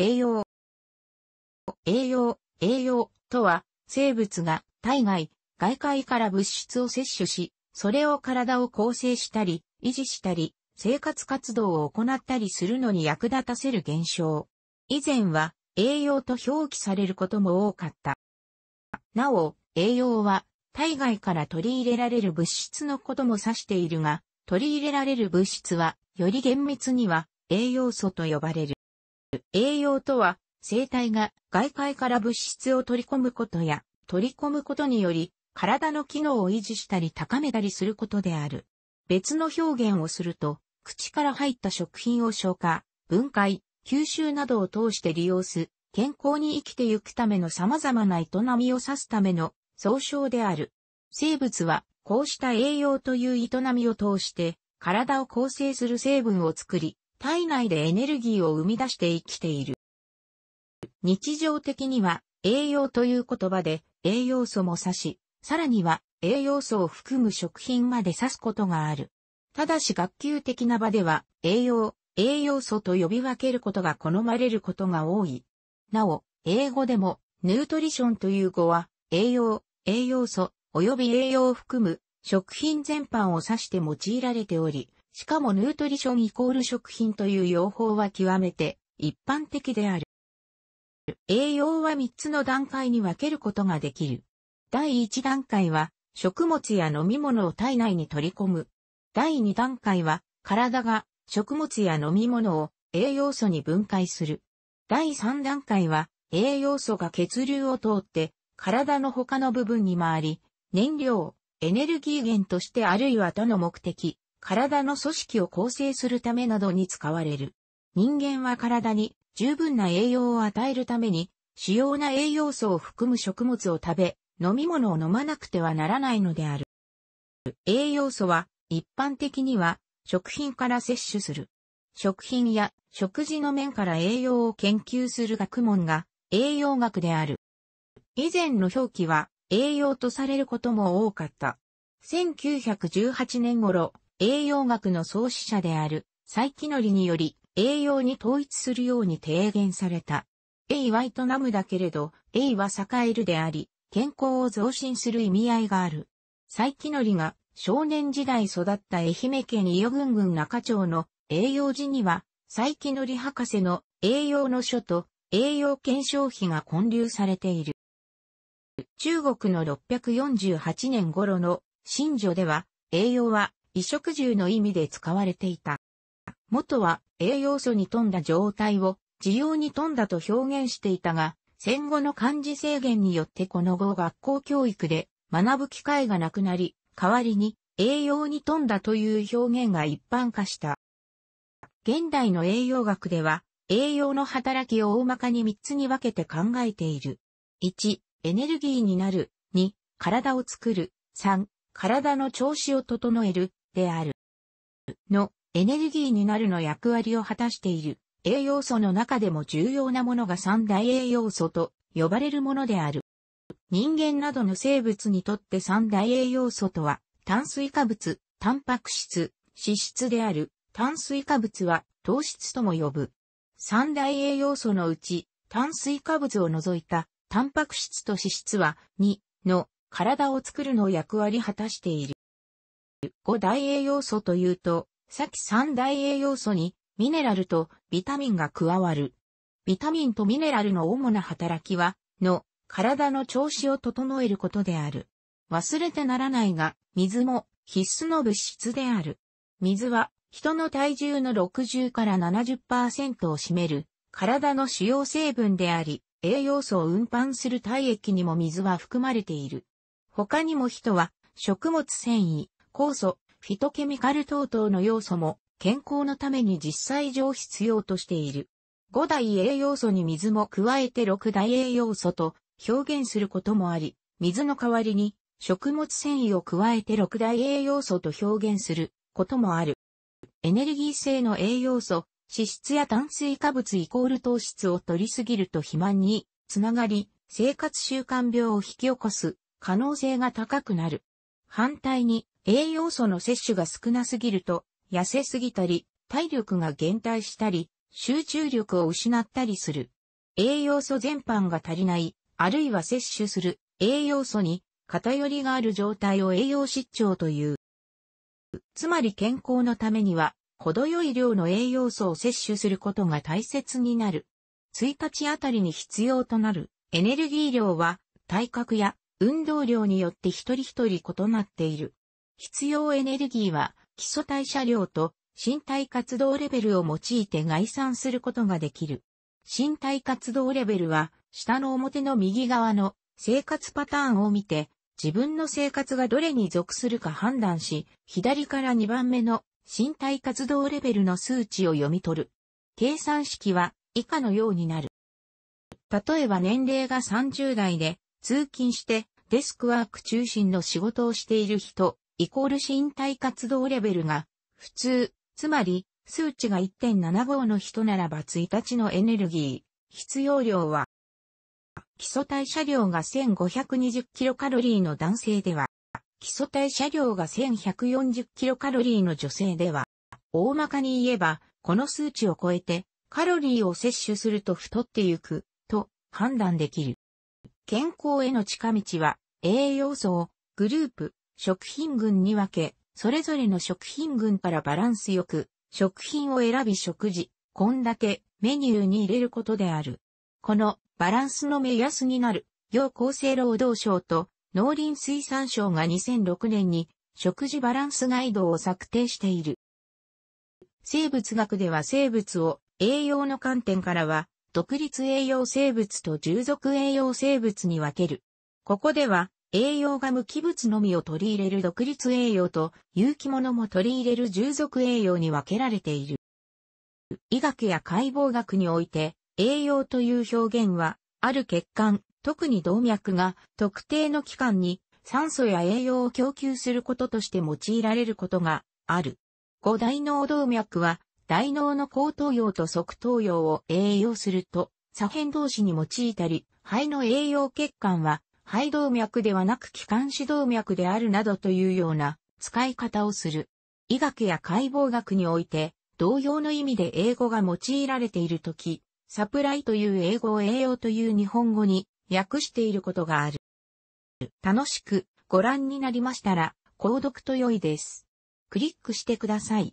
栄養。栄養、栄養とは、生物が体外、外界から物質を摂取し、それを体を構成したり、維持したり、生活活動を行ったりするのに役立たせる現象。以前は、栄養と表記されることも多かった。なお、栄養は、体外から取り入れられる物質のことも指しているが、取り入れられる物質は、より厳密には、栄養素と呼ばれる。栄養とは、生体が外界から物質を取り込むことや、取り込むことにより、体の機能を維持したり高めたりすることである。別の表現をすると、口から入った食品を消化、分解、吸収などを通して利用す、健康に生きてゆくための様々な営みを指すための総称である。生物は、こうした栄養という営みを通して、体を構成する成分を作り、体内でエネルギーを生み出して生きている。日常的には栄養という言葉で栄養素も指し、さらには栄養素を含む食品まで指すことがある。ただし学級的な場では栄養、栄養素と呼び分けることが好まれることが多い。なお、英語でもヌートリションという語は栄養、栄養素及び栄養を含む食品全般を指して用いられており、しかもヌートリションイコール食品という用法は極めて一般的である。栄養は3つの段階に分けることができる。第1段階は食物や飲み物を体内に取り込む。第2段階は体が食物や飲み物を栄養素に分解する。第3段階は栄養素が血流を通って体の他の部分に回り、燃料、エネルギー源としてあるいは他の目的、体の組織を構成するためなどに使われる。人間は体に十分な栄養を与えるために、主要な栄養素を含む食物を食べ、飲み物を飲まなくてはならないのである。栄養素は一般的には食品から摂取する。食品や食事の面から栄養を研究する学問が栄養学である。以前の表記は栄養とされることも多かった。1918年頃、栄養学の創始者である、蔡木則により、栄養に統一するように提言された。栄は営むだけれど、栄は栄えるであり、健康を増進する意味合いがある。蔡木則が少年時代育った愛媛県伊予郡郡中町の栄養寺には、蔡木則博士の栄養の書と栄養検証費が混流されている。中国の648年頃の新序では、栄養は衣食住の意味で使われていた。元は栄養素に富んだ状態を需要に富んだと表現していたが、戦後の漢字制限によってこの後学校教育で学ぶ機会がなくなり、代わりに栄養に富んだという表現が一般化した。現代の栄養学では、栄養の働きを大まかに3つに分けて考えている。1、エネルギーになる。2、体を作る。3、体の調子を整える。である。のエネルギーになるの役割を果たしている栄養素の中でも重要なものが三大栄養素と呼ばれるものである。人間などの生物にとって三大栄養素とは炭水化物、タンパク質、脂質である炭水化物は糖質とも呼ぶ。三大栄養素のうち炭水化物を除いたタンパク質と脂質は2の体を作るのを役割果たしている。5大栄養素というと、先3大栄養素にミネラルとビタミンが加わる。ビタミンとミネラルの主な働きは、の、体の調子を整えることである。忘れてならないが、水も必須の物質である。水は人の体重の60から70%を占める体の主要成分であり、栄養素を運搬する体液にも水は含まれている。他にも人は食物繊維、酵素、フィトケミカル等々の要素も健康のために実際上必要としている。5大栄養素に水も加えて6大栄養素と表現することもあり、水の代わりに食物繊維を加えて6大栄養素と表現することもある。エネルギー性の栄養素、脂質や炭水化物イコール糖質を取りすぎると肥満につながり、生活習慣病を引き起こす可能性が高くなる。反対に栄養素の摂取が少なすぎると、痩せすぎたり、体力が減退したり、集中力を失ったりする。栄養素全般が足りない、あるいは摂取する栄養素に偏りがある状態を栄養失調という。つまり健康のためには、程よい量の栄養素を摂取することが大切になる。1日あたりに必要となるエネルギー量は体格や運動量によって一人一人異なっている。必要エネルギーは基礎代謝量と身体活動レベルを用いて概算することができる。身体活動レベルは下の表の右側の生活パターンを見て自分の生活がどれに属するか判断し、左から2番目の身体活動レベルの数値を読み取る。計算式は以下のようになる。例えば年齢が30代で通勤して、デスクワーク中心の仕事をしている人、イコール身体活動レベルが、普通、つまり、数値が1.75の人ならば1日のエネルギー、必要量は、基礎代謝量が1 5 2 0キロカロリーの男性では、基礎代謝量が1 1 4 0キロカロリーの女性では、大まかに言えば、この数値を超えて、カロリーを摂取すると太ってゆく、と判断できる。健康への近道は、栄養素をグループ、食品群に分け、それぞれの食品群からバランスよく、食品を選び食事、献立、メニューに入れることである。このバランスの目安になる、要厚生労働省と農林水産省が2006年に食事バランスガイドを策定している。生物学では生物を栄養の観点からは独立栄養生物と従属栄養生物に分ける。ここでは、栄養が無機物のみを取り入れる独立栄養と、有機物も取り入れる従属栄養に分けられている。医学や解剖学において、栄養という表現は、ある血管、特に動脈が特定の器官に酸素や栄養を供給することとして用いられることがある。五大脳動脈は大脳の後頭葉と側頭葉を栄養すると、左辺同士に用いたり、肺の栄養血管は、肺動脈ではなく気管支動脈であるなどというような使い方をする。医学や解剖学において、同様の意味で英語が用いられているとき、サプライという英語を栄養という日本語に訳していることがある。楽しくご覧になりましたら、購読と良いです。クリックしてください。